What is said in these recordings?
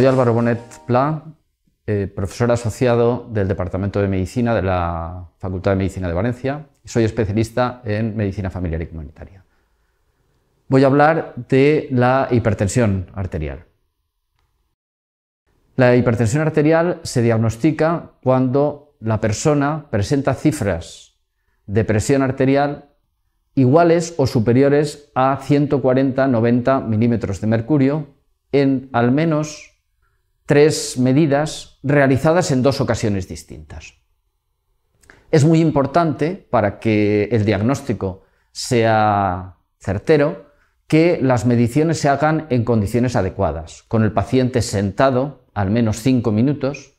soy Álvaro Bonet Pla, eh, profesor asociado del Departamento de Medicina de la Facultad de Medicina de Valencia y soy especialista en medicina familiar y comunitaria. Voy a hablar de la hipertensión arterial. La hipertensión arterial se diagnostica cuando la persona presenta cifras de presión arterial iguales o superiores a 140-90 milímetros de mercurio en al menos tres medidas realizadas en dos ocasiones distintas. Es muy importante para que el diagnóstico sea certero que las mediciones se hagan en condiciones adecuadas, con el paciente sentado al menos cinco minutos,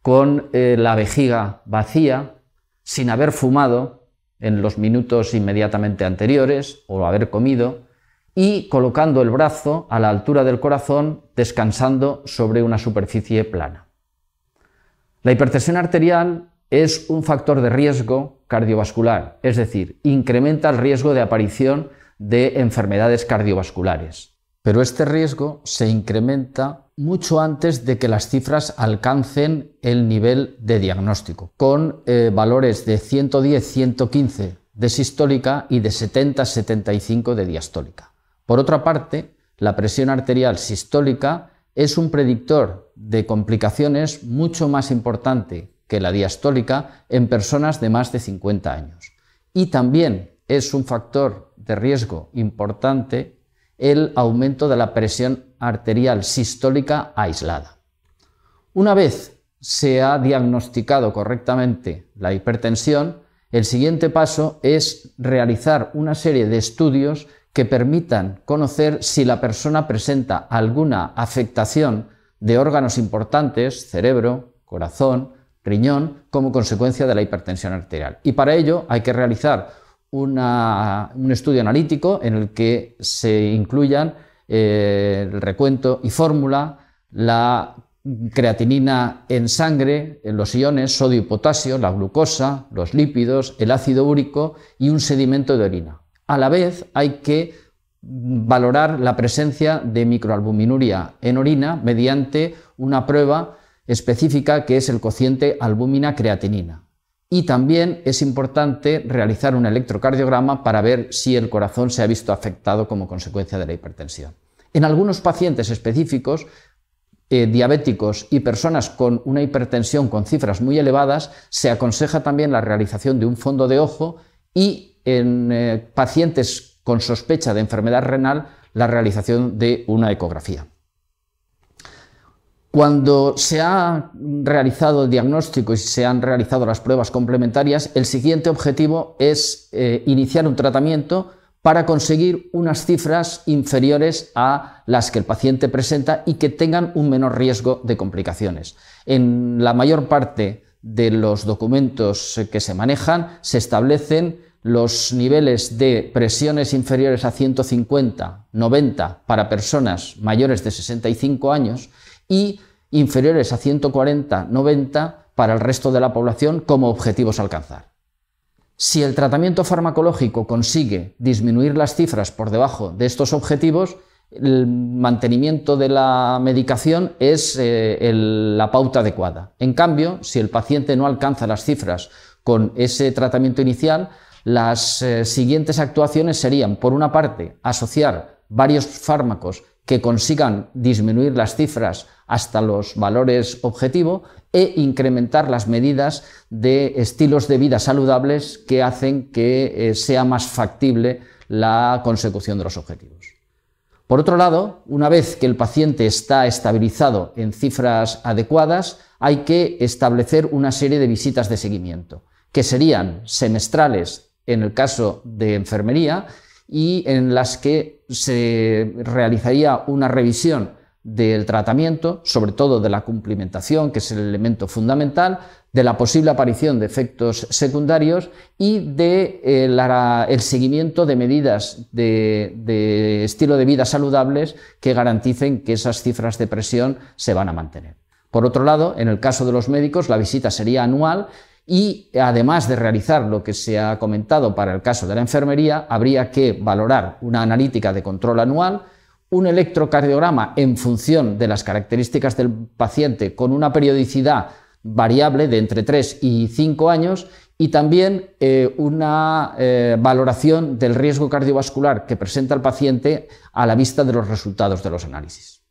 con eh, la vejiga vacía, sin haber fumado en los minutos inmediatamente anteriores o haber comido, y colocando el brazo a la altura del corazón descansando sobre una superficie plana. La hipertensión arterial es un factor de riesgo cardiovascular, es decir, incrementa el riesgo de aparición de enfermedades cardiovasculares. Pero este riesgo se incrementa mucho antes de que las cifras alcancen el nivel de diagnóstico, con eh, valores de 110-115 de sistólica y de 70-75 de diastólica. Por otra parte, la presión arterial sistólica es un predictor de complicaciones mucho más importante que la diastólica en personas de más de 50 años. Y también es un factor de riesgo importante el aumento de la presión arterial sistólica aislada. Una vez se ha diagnosticado correctamente la hipertensión, el siguiente paso es realizar una serie de estudios que permitan conocer si la persona presenta alguna afectación de órganos importantes, cerebro, corazón, riñón, como consecuencia de la hipertensión arterial. Y para ello hay que realizar un estudio analítico en el que se incluyan eh, el recuento y fórmula, la creatinina en sangre, los iones, sodio y potasio, la glucosa, los lípidos, el ácido úrico y un sedimento de orina. A la vez hay que valorar la presencia de microalbuminuria en orina mediante una prueba específica que es el cociente albúmina-creatinina. Y también es importante realizar un electrocardiograma para ver si el corazón se ha visto afectado como consecuencia de la hipertensión. En algunos pacientes específicos, eh, diabéticos y personas con una hipertensión con cifras muy elevadas, se aconseja también la realización de un fondo de ojo y en eh, pacientes con sospecha de enfermedad renal la realización de una ecografía. Cuando se ha realizado el diagnóstico y se han realizado las pruebas complementarias, el siguiente objetivo es eh, iniciar un tratamiento para conseguir unas cifras inferiores a las que el paciente presenta y que tengan un menor riesgo de complicaciones. En la mayor parte de los documentos que se manejan se establecen los niveles de presiones inferiores a 150, 90 para personas mayores de 65 años y inferiores a 140, 90 para el resto de la población como objetivos a alcanzar. Si el tratamiento farmacológico consigue disminuir las cifras por debajo de estos objetivos, el mantenimiento de la medicación es eh, la pauta adecuada. En cambio, si el paciente no alcanza las cifras con ese tratamiento inicial, las eh, siguientes actuaciones serían, por una parte, asociar varios fármacos que consigan disminuir las cifras hasta los valores objetivo e incrementar las medidas de estilos de vida saludables que hacen que eh, sea más factible la consecución de los objetivos. Por otro lado, una vez que el paciente está estabilizado en cifras adecuadas, hay que establecer una serie de visitas de seguimiento, que serían semestrales en el caso de enfermería, y en las que se realizaría una revisión del tratamiento, sobre todo de la cumplimentación, que es el elemento fundamental, de la posible aparición de efectos secundarios y de eh, el seguimiento de medidas de estilo de vida saludables que garanticen que esas cifras de presión se van a mantener. Por otro lado, en el caso de los médicos, la visita sería anual y además de realizar lo que se ha comentado para el caso de la enfermería, habría que valorar una analítica de control anual, un electrocardiograma en función de las características del paciente con una periodicidad variable de entre 3 y 5 años y también eh, una eh, valoración del riesgo cardiovascular que presenta el paciente a la vista de los resultados de los análisis.